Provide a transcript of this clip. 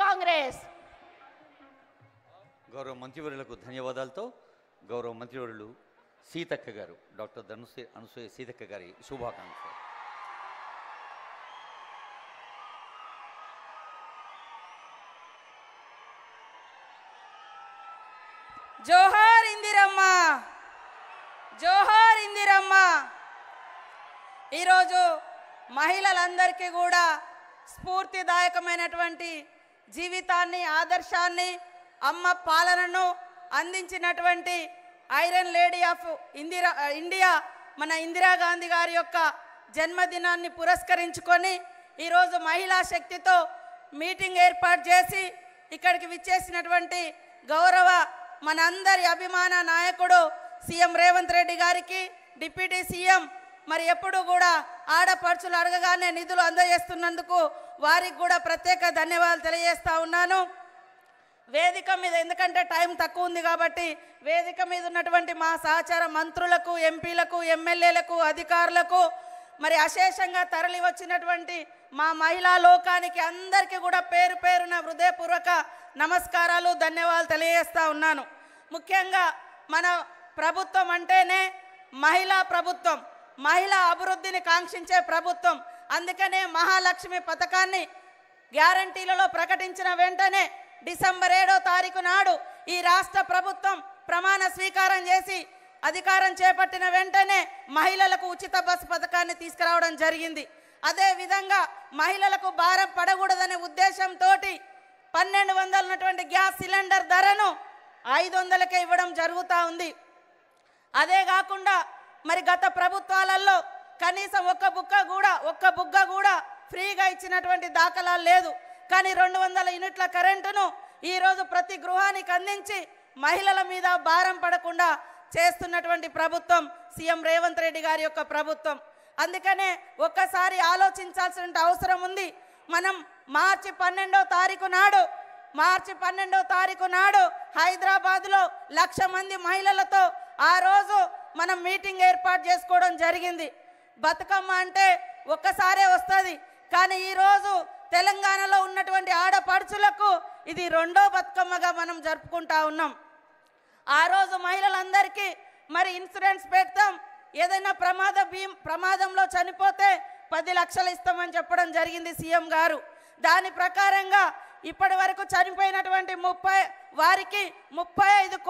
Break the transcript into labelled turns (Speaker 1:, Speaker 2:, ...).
Speaker 1: కాంగ్రెస్ గౌరవ మంత్రివర్యులకు ధన్యవాదాలతో గౌరవ మంత్రివర్యులు సీతక్క గారు డాక్టర్ ధనుసే అనుసూయ సీతక్క గారి శుభాకాంక్షలు జోహార్ ఇందిరమ్మ జోహార్ ఇందిరమ్మ ఈరోజు మహిళలందరికీ కూడా స్ఫూర్తిదాయకమైనటువంటి జీవితాన్ని ఆదర్శాన్ని అమ్మ పాలనను అందించినటువంటి iron lady of Indira India మన ఇందిరాగాంధీ గారి యొక్క జన్మదినాన్ని పురస్కరించుకొని ఈరోజు మహిళా శక్తితో మీటింగ్ ఏర్పాటు చేసి ఇక్కడికి విచ్చేసినటువంటి గౌరవ మనందరి అభిమాన నాయకుడు సీఎం రేవంత్ రెడ్డి గారికి డిప్యూటీ సీఎం మరి ఎప్పుడు కూడా ఆడపడుచులు అడగగానే నిధులు అందజేస్తున్నందుకు వారికి కూడా ప్రత్యేక ధన్యవాదాలు తెలియజేస్తా ఉన్నాను వేదిక మీద ఎందుకంటే టైం తక్కువ ఉంది కాబట్టి వేదిక మీద ఉన్నటువంటి మా సహచార మంత్రులకు ఎంపీలకు ఎమ్మెల్యేలకు అధికారులకు మరి అశేషంగా తరలి వచ్చినటువంటి మా మహిళా లోకానికి అందరికీ కూడా పేరు పేరున హృదయపూర్వక నమస్కారాలు ధన్యవాదాలు తెలియజేస్తా ఉన్నాను ముఖ్యంగా మన ప్రభుత్వం అంటేనే మహిళా ప్రభుత్వం మహిళా అభివృద్ధిని కాంక్షించే ప్రభుత్వం అందుకనే మహాలక్ష్మి పథకాన్ని గ్యారంటీలలో ప్రకటించిన వెంటనే డిసెంబర్ ఏడో తారీఖు నాడు ఈ రాష్ట్ర ప్రభుత్వం ప్రమాణ స్వీకారం చేసి అధికారం చేపట్టిన వెంటనే మహిళలకు ఉచిత బస్సు పథకాన్ని తీసుకురావడం జరిగింది అదేవిధంగా మహిళలకు భారం పడకూడదనే ఉద్దేశంతో పన్నెండు వందలు ఉన్నటువంటి గ్యాస్ సిలిండర్ ధరను ఐదు వందలకే ఇవ్వడం జరుగుతూ ఉంది అదే కాకుండా మరి గత ప్రభుత్వాలలో కనీసం ఒక్క బుక్క కూడా ఒక్క బుగ్గ కూడా ఫ్రీగా ఇచ్చినటువంటి దాఖలాలు లేదు కానీ రెండు వందల యూనిట్ల కరెంటును ఈరోజు ప్రతి గృహానికి అందించి మహిళల మీద భారం పడకుండా చేస్తున్నటువంటి ప్రభుత్వం సీఎం రేవంత్ రెడ్డి గారి యొక్క ప్రభుత్వం అందుకనే ఒక్కసారి ఆలోచించాల్సిన అవసరం ఉంది మనం మార్చి పన్నెండో తారీఖు నాడు మార్చి పన్నెండో తారీఖు నాడు హైదరాబాద్లో లక్ష మంది మహిళలతో ఆ రోజు మనం మీటింగ్ ఏర్పాటు చేసుకోవడం జరిగింది బతుకమ్మ అంటే ఒక్కసారే వస్తుంది కానీ ఈరోజు తెలంగాణలో ఉన్నటువంటి ఆడపడుచులకు ఇది రెండో బతుకమ్మగా మనం జరుపుకుంటా ఉన్నాం ఆ రోజు మహిళలందరికీ మరి ఇన్సూరెన్స్ పెడతాం ఏదైనా ప్రమాద భీ ప్రమాదంలో చనిపోతే పది లక్షలు ఇస్తామని చెప్పడం జరిగింది సీఎం గారు దాని ప్రకారంగా ఇప్పటి వరకు చనిపోయినటువంటి ముప్పై వారికి ముప్పై ఐదు